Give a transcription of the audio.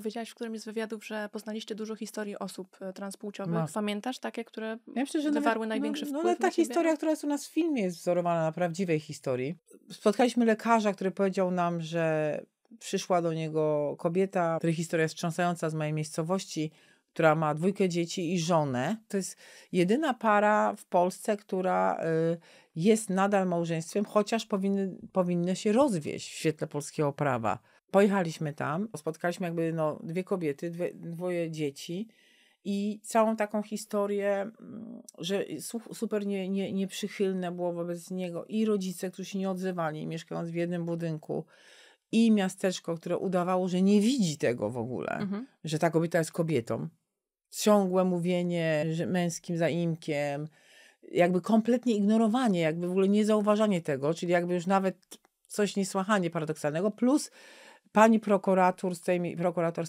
powiedziałaś w którymś z wywiadów, że poznaliście dużo historii osób e, transpłciowych. Pamiętasz takie, które ja myślę, że wywarły nawet, no, największy no, wpływ No ale ta historia, która jest u nas w filmie, jest wzorowana na prawdziwej historii. Spotkaliśmy lekarza, który powiedział nam, że przyszła do niego kobieta, której historia jest wstrząsająca z mojej miejscowości która ma dwójkę dzieci i żonę. To jest jedyna para w Polsce, która y, jest nadal małżeństwem, chociaż powinny, powinny się rozwieść w świetle polskiego prawa. Pojechaliśmy tam, spotkaliśmy jakby no, dwie kobiety, dwie, dwoje dzieci i całą taką historię, mm, że super nie, nie, nieprzychylne było wobec niego i rodzice, którzy się nie odzywali, mieszkając w jednym budynku i miasteczko, które udawało, że nie widzi tego w ogóle, mhm. że ta kobieta jest kobietą. Ciągłe mówienie że męskim zaimkiem, jakby kompletnie ignorowanie, jakby w ogóle niezauważanie tego, czyli jakby już nawet coś niesłychanie paradoksalnego, plus pani prokurator z tej, prokurator